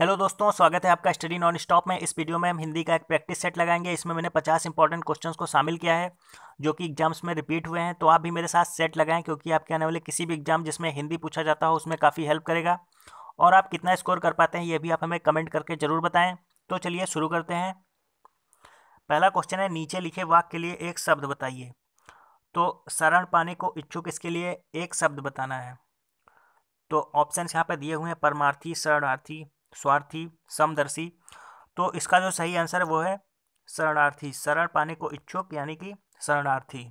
hello दोस्तों स्वागत है आपका स्टडी नॉन स्टॉप में इस वीडियो में हम हिंदी का एक प्रैक्टिस सेट लगाएंगे इसमें मैंने 50 इंपॉर्टेंट क्वेश्चंस को शामिल किया है जो कि एग्जाम्स में रिपीट हुए हैं तो आप भी मेरे साथ सेट लगाएं क्योंकि आपके आने वाले किसी भी एग्जाम जिसमें हिंदी पूछा जाता हो उसमें काफ़ी हेल्प करेगा और आप कितना स्कोर कर पाते हैं ये भी आप हमें कमेंट करके ज़रूर बताएँ तो चलिए शुरू करते हैं पहला क्वेश्चन है नीचे लिखे वाक्य के लिए एक शब्द बताइए तो शरण पाने को इच्छुक इसके लिए एक शब्द बताना है तो ऑप्शन यहाँ पर दिए हुए हैं परमार्थी शरणार्थी स्वार्थी समदर्शी तो इसका जो सही आंसर है वो है शरणार्थी शरण पाने को इच्छुक यानी कि शरणार्थी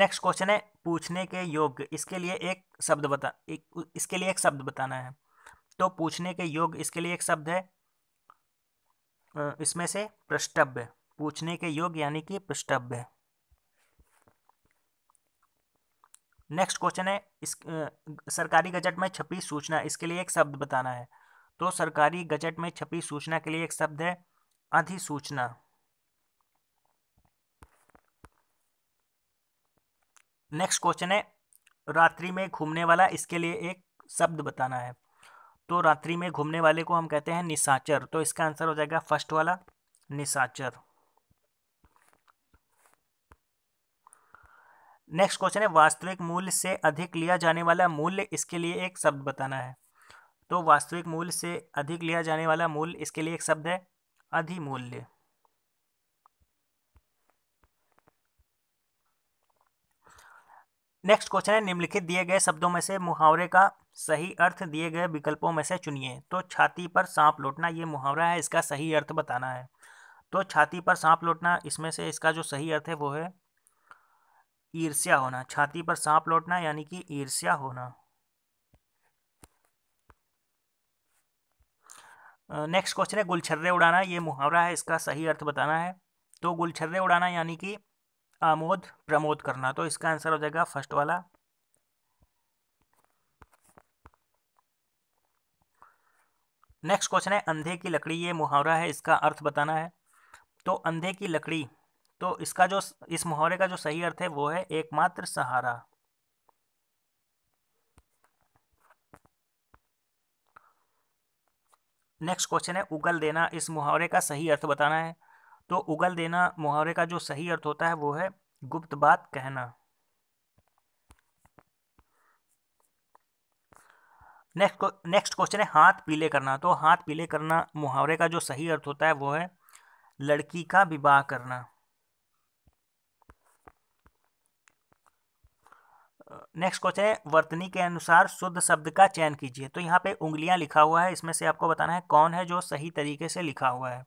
नेक्स्ट क्वेश्चन है पूछने के योग्य इसके लिए एक शब्द बता एक इसके लिए एक शब्द बताना है तो पूछने के योग्य इसके लिए एक शब्द है इसमें से पृष्ठभ्य पूछने के योग्य यानी कि पृष्ठभ्य नेक्स्ट क्वेश्चन है इस आ, सरकारी गजट में छपी सूचना इसके लिए एक शब्द बताना है तो सरकारी गजट में छपी सूचना के लिए एक शब्द है अधिसूचना नेक्स्ट क्वेश्चन है रात्रि में घूमने वाला इसके लिए एक शब्द बताना है तो रात्रि में घूमने वाले को हम कहते हैं निशाचर तो इसका आंसर हो जाएगा फर्स्ट वाला निशाचर नेक्स्ट क्वेश्चन है वास्तविक मूल्य से अधिक लिया जाने वाला मूल्य इसके लिए एक शब्द बताना है तो वास्तविक मूल्य से अधिक लिया जाने वाला मूल्य इसके लिए एक शब्द है अधिमूल्य नेक्स्ट क्वेश्चन है निम्नलिखित दिए गए शब्दों में से मुहावरे का सही अर्थ दिए गए विकल्पों में से चुनिए तो छाती पर सांप लौटना ये मुहावरा है इसका सही अर्थ बताना है तो छाती पर सांप लौटना इसमें से इसका जो सही अर्थ है वो है ईर्ष्या होना छाती पर सांप लौटना यानी कि ईर्ष्या होना नेक्स्ट क्वेश्चन है गुलछर्रे उड़ाना ये मुहावरा है इसका सही अर्थ बताना है तो गुलछर्रे उड़ाना यानी कि आमोद प्रमोद करना तो इसका आंसर हो जाएगा फर्स्ट वाला नेक्स्ट क्वेश्चन है अंधे की लकड़ी ये मुहावरा है इसका अर्थ बताना है तो अंधे की लकड़ी तो इसका जो इस मुहावरे का जो सही अर्थ है वो है एकमात्र सहारा नेक्स्ट क्वेश्चन है उगल देना इस मुहावरे का सही अर्थ बताना है तो उगल देना मुहावरे का जो सही अर्थ होता है वो है गुप्त बात कहना नेक्स्ट नेक्स्ट क्वेश्चन है हाथ पीले करना तो हाथ पीले करना मुहावरे का जो सही अर्थ होता है वो है लड़की का विवाह करना नेक्स्ट क्वेश्चन है वर्तनी के अनुसार शुद्ध शब्द का चयन कीजिए तो यहाँ पे उंगलियाँ लिखा हुआ है इसमें से आपको बताना है कौन है जो सही तरीके से लिखा हुआ है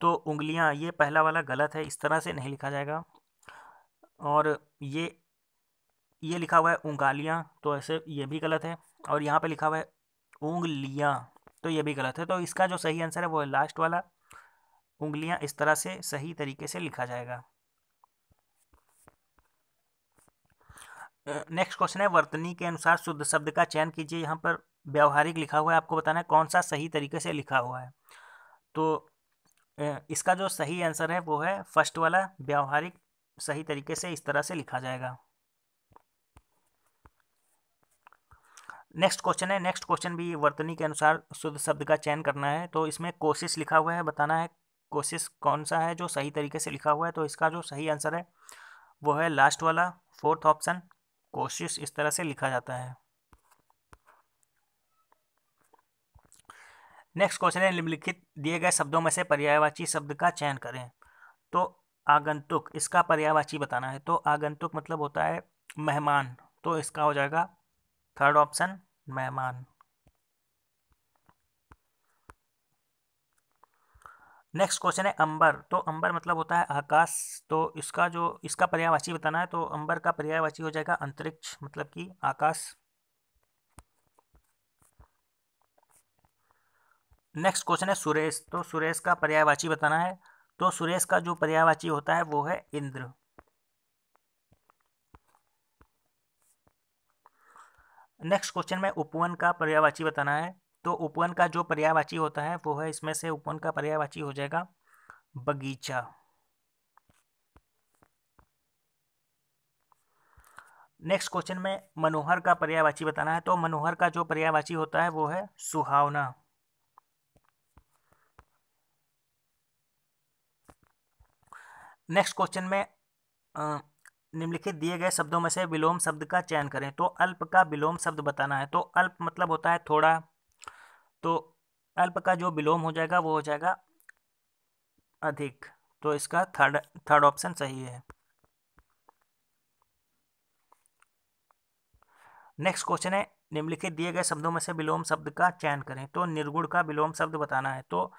तो उंगलियाँ ये पहला वाला गलत है इस तरह से नहीं लिखा जाएगा और ये ये लिखा हुआ है उंगालियाँ तो ऐसे ये भी गलत है और यहाँ पे लिखा हुआ है उंगलियाँ तो ये भी गलत है तो इसका जो सही आंसर है वो है लास्ट वाला उंगलियाँ इस तरह से सही तरीके से लिखा जाएगा नेक्स्ट क्वेश्चन है वर्तनी के अनुसार शुद्ध शब्द का चयन कीजिए यहाँ पर व्यवहारिक लिखा हुआ है आपको बताना है कौन सा सही तरीके से लिखा हुआ है तो इसका जो सही आंसर है वो है फर्स्ट वाला व्यवहारिक सही तरीके से इस तरह से लिखा जाएगा नेक्स्ट क्वेश्चन है नेक्स्ट क्वेश्चन भी वर्तनी के अनुसार शुद्ध शब्द का चयन करना है तो इसमें कोशिश लिखा हुआ है बताना है कोशिश कौन सा है जो सही तरीके से लिखा हुआ है तो इसका जो सही आंसर है वो है लास्ट वाला फोर्थ ऑप्शन कोशिश इस तरह से लिखा जाता है नेक्स्ट क्वेश्चन है निम्नलिखित दिए गए शब्दों में से पर्यायवाची शब्द का चयन करें तो आगंतुक इसका पर्यायवाची बताना है तो आगंतुक मतलब होता है मेहमान तो इसका हो जाएगा थर्ड ऑप्शन मेहमान नेक्स्ट क्वेश्चन है अंबर तो अंबर मतलब होता है आकाश तो इसका जो इसका पर्यायवाची बताना है तो अंबर का पर्यायवाची हो जाएगा अंतरिक्ष मतलब कि आकाश नेक्स्ट क्वेश्चन है सुरेश तो सुरेश का पर्यायवाची बताना है तो सुरेश का जो पर्यायवाची होता है वो है इंद्र नेक्स्ट क्वेश्चन में उपवन का पर्यायवाची बताना है तो उपवन का जो पर्यायवाची होता है वो है इसमें से उपवन का पर्यायवाची हो जाएगा बगीचा नेक्स्ट क्वेश्चन में मनोहर का पर्यायवाची बताना है तो मनोहर का जो पर्यायवाची होता है वो है सुहावना नेक्स्ट क्वेश्चन में निम्नलिखित दिए गए शब्दों में से विलोम शब्द का चयन करें तो अल्प का विलोम शब्द बताना है तो अल्प मतलब होता है थोड़ा तो अल्प का जो विलोम हो जाएगा वो हो जाएगा अधिक तो इसका थर्ड थर्ड ऑप्शन सही है नेक्स्ट क्वेश्चन है निम्नलिखित दिए गए शब्दों में से विलोम शब्द का चयन करें तो निर्गुण का विलोम शब्द बताना है तो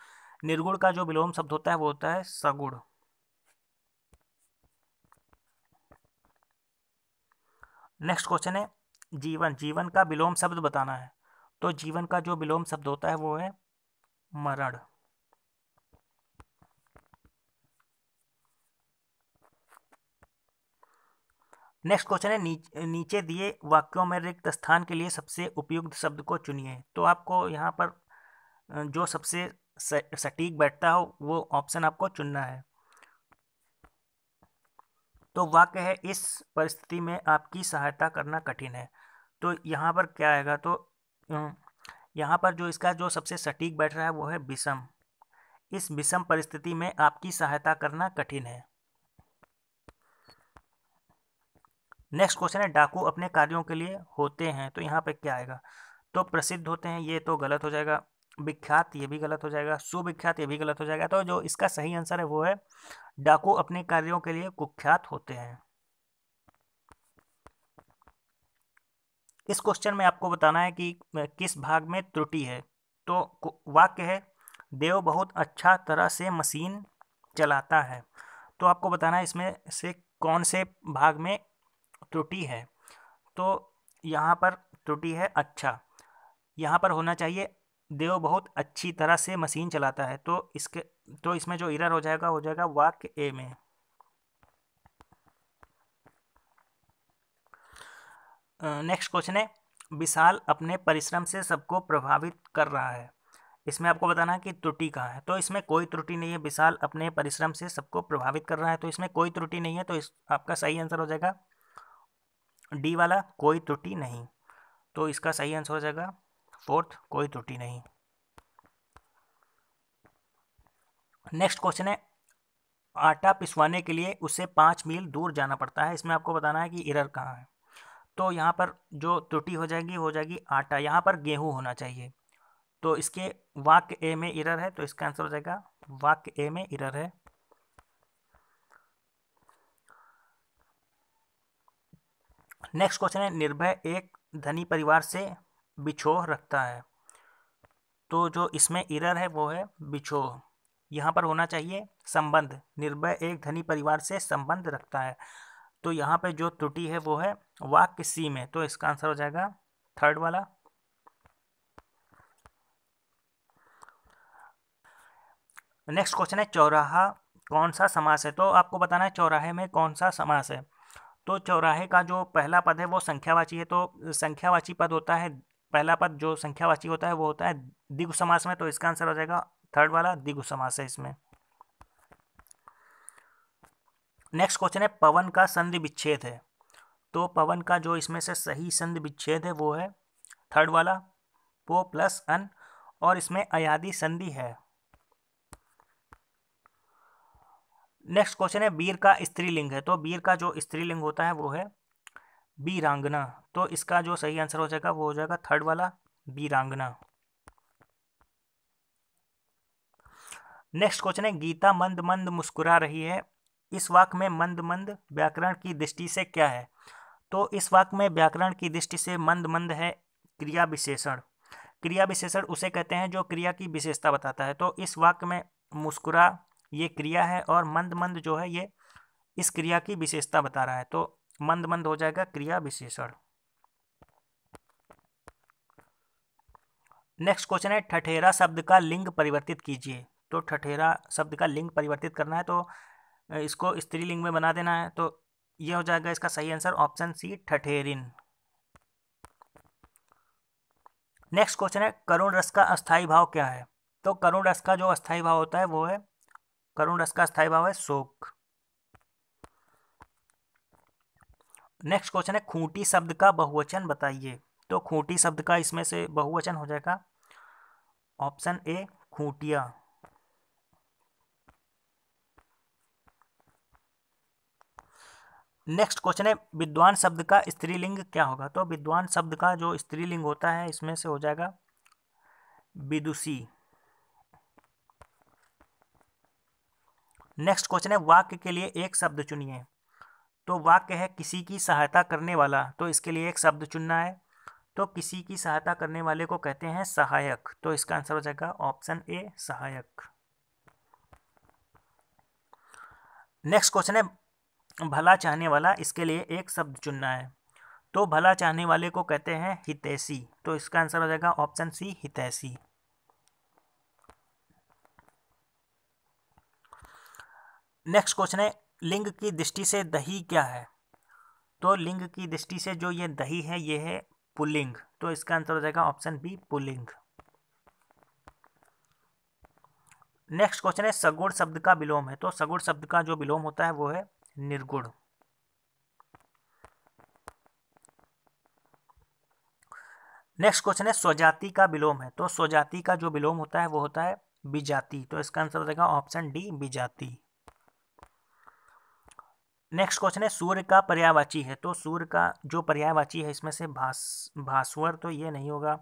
निर्गुण का जो विलोम शब्द होता है वो होता है सगुण नेक्स्ट क्वेश्चन है जीवन जीवन का विलोम शब्द बताना है तो जीवन का जो विलोम शब्द होता है वो है मरण नेक्स्ट क्वेश्चन है नीच, नीचे दिए वाक्यों में रिक्त स्थान के लिए सबसे उपयुक्त शब्द को चुनिए तो आपको यहाँ पर जो सबसे सटीक बैठता हो वो ऑप्शन आपको चुनना है तो वाक्य है इस परिस्थिति में आपकी सहायता करना कठिन है तो यहाँ पर क्या आएगा तो हम्म, यहाँ पर जो इसका जो सबसे सटीक बैठ रहा है वो है विषम इस विषम परिस्थिति में आपकी सहायता करना कठिन है नेक्स्ट क्वेश्चन है डाकू अपने कार्यों के लिए होते हैं तो यहाँ पे क्या आएगा तो प्रसिद्ध होते हैं ये तो गलत हो जाएगा विख्यात ये भी गलत हो जाएगा सुविख्यात ये भी गलत हो जाएगा तो जो इसका सही आंसर है वो है डाकू अपने कार्यों के लिए कुख्यात होते हैं इस क्वेश्चन में आपको बताना है कि किस भाग में त्रुटि है तो वाक्य है देव बहुत अच्छा तरह से मशीन चलाता है तो आपको बताना है इसमें से कौन से भाग में त्रुटि है तो यहाँ पर त्रुटि है अच्छा यहाँ पर होना चाहिए देव बहुत अच्छी तरह से मशीन चलाता है तो इसके तो इसमें जो इरर हो जाएगा हो जाएगा वाक्य ए में नेक्स्ट क्वेश्चन है विशाल अपने परिश्रम से सबको प्रभावित कर रहा है इसमें आपको बताना है कि त्रुटि कहाँ है तो इसमें कोई त्रुटि नहीं है विशाल अपने परिश्रम से सबको प्रभावित कर रहा है तो इसमें कोई त्रुटि नहीं है तो इस आपका सही आंसर हो जाएगा डी वाला कोई त्रुटि नहीं तो इसका सही आंसर हो जाएगा फोर्थ कोई त्रुटि नहीं नेक्स्ट क्वेश्चन है आटा पिसवाने के लिए उसे पाँच मील दूर जाना पड़ता है इसमें आपको बताना है कि इरर कहाँ है तो यहाँ पर जो त्रुटि हो जाएगी हो जाएगी आटा यहाँ पर गेहूँ होना चाहिए तो इसके वाक्य ए में इरर है तो इसका आंसर हो जाएगा वाक्य ए में इरर है नेक्स्ट क्वेश्चन है निर्भय एक धनी परिवार से बिछोह रखता है तो जो इसमें इरर है वो है बिछोह यहाँ पर होना चाहिए संबंध निर्भय एक धनी परिवार से संबंध रखता है तो यहाँ पे जो त्रुटि है वो है वाक्य सी में तो इसका आंसर हो जाएगा थर्ड वाला नेक्स्ट क्वेश्चन है चौराहा कौन सा समास है तो आपको बताना है चौराहे में कौन सा समास है तो चौराहे का जो पहला पद है वो संख्यावाची है तो संख्यावाची पद होता है पहला पद जो संख्यावाची होता है वो होता है दिगु समास में तो इसका आंसर हो जाएगा थर्ड वाला दिग्व समास है इसमें नेक्स्ट क्वेश्चन है पवन का संधि विच्छेद है तो पवन का जो इसमें से सही संधि विच्छेद है वो है थर्ड वाला पो प्लस अन और इसमें अयादी संधि है नेक्स्ट क्वेश्चन है वीर का स्त्रीलिंग है तो वीर का जो स्त्रीलिंग होता है वो है बीरांगना तो इसका जो सही आंसर हो जाएगा वो हो जाएगा थर्ड वाला बीरांगना नेक्स्ट क्वेश्चन है गीता मंद मंद मुस्कुरा रही है इस वाक में मंद मंद व्याकरण की दृष्टि से क्या है तो इस वाक में व्याकरण की दृष्टि से मंद मंद है क्रिया विशेषण क्रिया विशेषण उसे कहते हैं जो क्रिया की विशेषता बताता है तो इस वाक्य में मुस्कुरा ये क्रिया है और मंद मंद जो है ये इस क्रिया की विशेषता बता रहा है तो मंद मंद हो जाएगा क्रिया विशेषण नेक्स्ट क्वेश्चन है ठठेरा शब्द का लिंग परिवर्तित कीजिए तो ठठेरा शब्द का लिंग परिवर्तित करना है तो इसको स्त्रीलिंग में बना देना है तो ये हो जाएगा इसका सही आंसर ऑप्शन सी ठठेरिन नेक्स्ट क्वेश्चन है करुण रस का अस्थाई भाव क्या है तो करुण रस का जो अस्थाई भाव होता है वो है करुण रस का अस्थाई भाव है शोक नेक्स्ट क्वेश्चन है खूंटी शब्द का बहुवचन बताइए तो खूंटी शब्द का इसमें से बहुवचन हो जाएगा ऑप्शन ए खूंटिया नेक्स्ट क्वेश्चन है विद्वान शब्द का स्त्रीलिंग क्या होगा तो विद्वान शब्द का जो स्त्रीलिंग होता है इसमें से हो जाएगा विदुषी नेक्स्ट क्वेश्चन है वाक्य के लिए एक शब्द चुनिए तो वाक्य है किसी की सहायता करने वाला तो इसके लिए एक शब्द चुनना है तो किसी की सहायता करने वाले को कहते हैं सहायक तो इसका आंसर हो जाएगा ऑप्शन ए सहायक नेक्स्ट क्वेश्चन है भला चाहने वाला इसके लिए एक शब्द चुनना है तो भला चाहने वाले को कहते हैं हितैषी तो इसका आंसर हो जाएगा ऑप्शन सी हितैषी नेक्स्ट क्वेश्चन है लिंग की दृष्टि से दही क्या है तो लिंग की दृष्टि से जो ये दही है ये है पुलिंग तो इसका आंसर हो जाएगा ऑप्शन बी पुलिंग नेक्स्ट क्वेश्चन है सगुण शब्द का विलोम है तो सगुण शब्द का जो विलोम होता है वो है निर्गुण नेक्स्ट क्वेश्चन है स्वजाति का विलोम है तो स्वजाति का जो विलोम होता है वो होता है बिजाति तो इसका आंसर हो जाएगा ऑप्शन डी बिजाति नेक्स्ट क्वेश्चन है सूर्य का पर्यायवाची है तो सूर्य का जो पर्यायवाची है इसमें से भास भास्वर तो ये नहीं होगा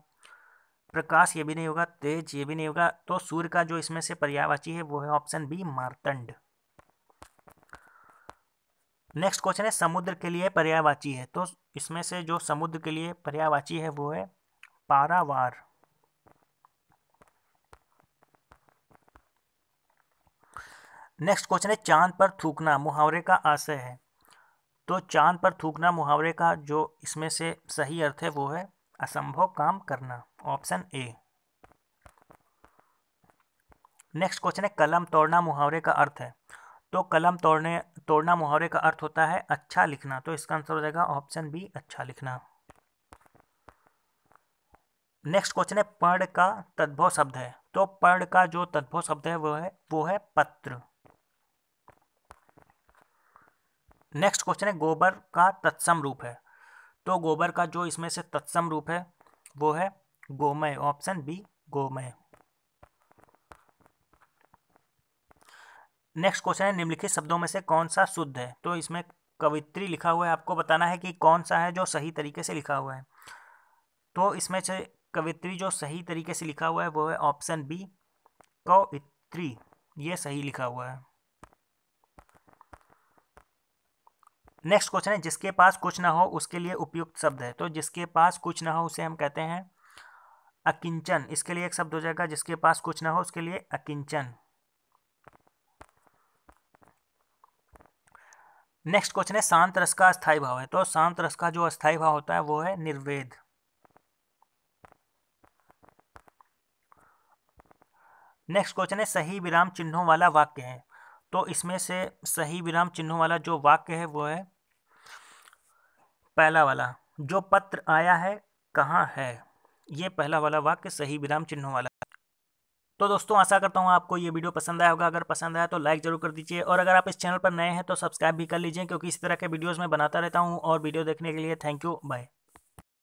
प्रकाश ये भी नहीं होगा तेज ये भी नहीं होगा तो सूर्य का जो इसमें से पर्यायवाची है वो है ऑप्शन बी मारतंड नेक्स्ट क्वेश्चन है समुद्र के लिए पर्यावाची है तो इसमें से जो समुद्र के लिए पर्यावाची है वो है पारावार नेक्स्ट क्वेश्चन है चांद पर थूकना मुहावरे का आशय है तो चांद पर थूकना मुहावरे का जो इसमें से सही अर्थ है वो है असंभव काम करना ऑप्शन ए नेक्स्ट क्वेश्चन है कलम तोड़ना मुहावरे का अर्थ है तो कलम तोड़ने तोड़ना मुहावरे का अर्थ होता है अच्छा लिखना तो इसका आंसर हो जाएगा ऑप्शन बी अच्छा लिखना नेक्स्ट क्वेश्चन है पढ़ का तद्भव शब्द है तो पढ़ का जो तद्भव शब्द है वो है वो है पत्र नेक्स्ट क्वेश्चन है गोबर का तत्सम रूप है तो गोबर का जो इसमें से तत्सम रूप है वो है गोमय ऑप्शन बी गोमय नेक्स्ट क्वेश्चन है निम्नलिखित शब्दों में से कौन सा शुद्ध है तो इसमें कवित्री लिखा हुआ है आपको बताना है कि कौन सा है जो सही तरीके से लिखा हुआ है तो इसमें से कवित्री जो सही तरीके से लिखा हुआ है वो है ऑप्शन बी कवित्री ये सही लिखा हुआ है नेक्स्ट क्वेश्चन है जिसके पास कुछ ना हो उसके लिए उपयुक्त शब्द है तो जिसके पास कुछ ना हो उसे हम कहते हैं अकिंचन इसके लिए एक शब्द हो जाएगा जिसके पास कुछ ना हो उसके लिए अकिंचन नेक्स्ट क्वेश्चन है शांत रस का अस्थायी भाव है तो शांत रस का जो अस्थायी भाव होता है वो है निर्वेद नेक्स्ट क्वेश्चन है सही विराम चिन्हों वाला वाक्य है तो इसमें से सही विराम चिन्हों वाला जो वाक्य है वो है पहला वाला जो पत्र आया है कहाँ है ये पहला वाला वाक्य सही विराम चिन्हों वाला तो दोस्तों आशा करता हूँ आपको ये वीडियो पसंद आया होगा अगर पसंद आया तो लाइक जरूर कर दीजिए और अगर आप इस चैनल पर नए हैं तो सब्सक्राइब भी कर लीजिए क्योंकि इस तरह के वीडियोज़ में बनाता रहता हूँ और वीडियो देखने के लिए थैंक यू बाय